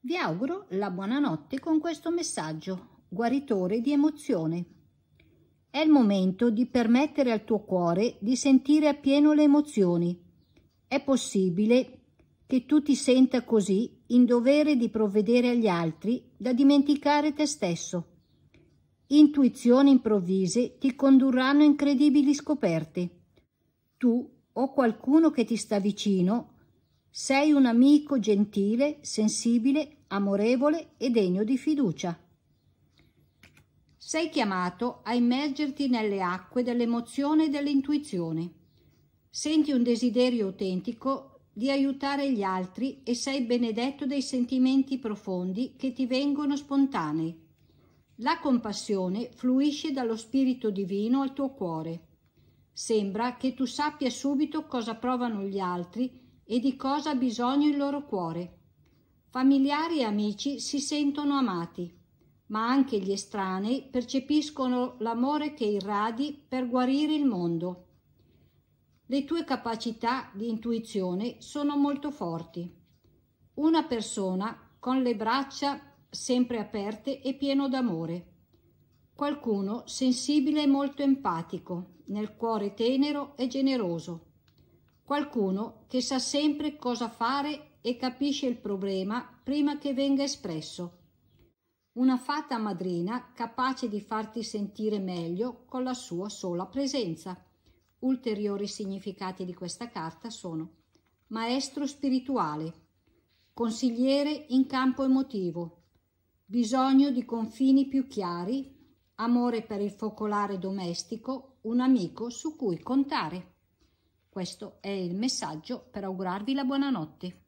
Vi auguro la buonanotte con questo messaggio, guaritore di emozione. È il momento di permettere al tuo cuore di sentire appieno le emozioni. È possibile che tu ti senta così in dovere di provvedere agli altri da dimenticare te stesso. Intuizioni improvvise ti condurranno a incredibili scoperte. Tu o qualcuno che ti sta vicino sei un amico gentile, sensibile, amorevole e degno di fiducia. Sei chiamato a immergerti nelle acque dell'emozione e dell'intuizione. Senti un desiderio autentico di aiutare gli altri e sei benedetto dei sentimenti profondi che ti vengono spontanei. La compassione fluisce dallo spirito divino al tuo cuore. Sembra che tu sappia subito cosa provano gli altri e di cosa ha bisogno il loro cuore. Familiari e amici si sentono amati, ma anche gli estranei percepiscono l'amore che irradi per guarire il mondo. Le tue capacità di intuizione sono molto forti. Una persona con le braccia sempre aperte e pieno d'amore. Qualcuno sensibile e molto empatico, nel cuore tenero e generoso qualcuno che sa sempre cosa fare e capisce il problema prima che venga espresso. Una fata madrina capace di farti sentire meglio con la sua sola presenza. Ulteriori significati di questa carta sono maestro spirituale, consigliere in campo emotivo, bisogno di confini più chiari, amore per il focolare domestico, un amico su cui contare. Questo è il messaggio per augurarvi la buonanotte.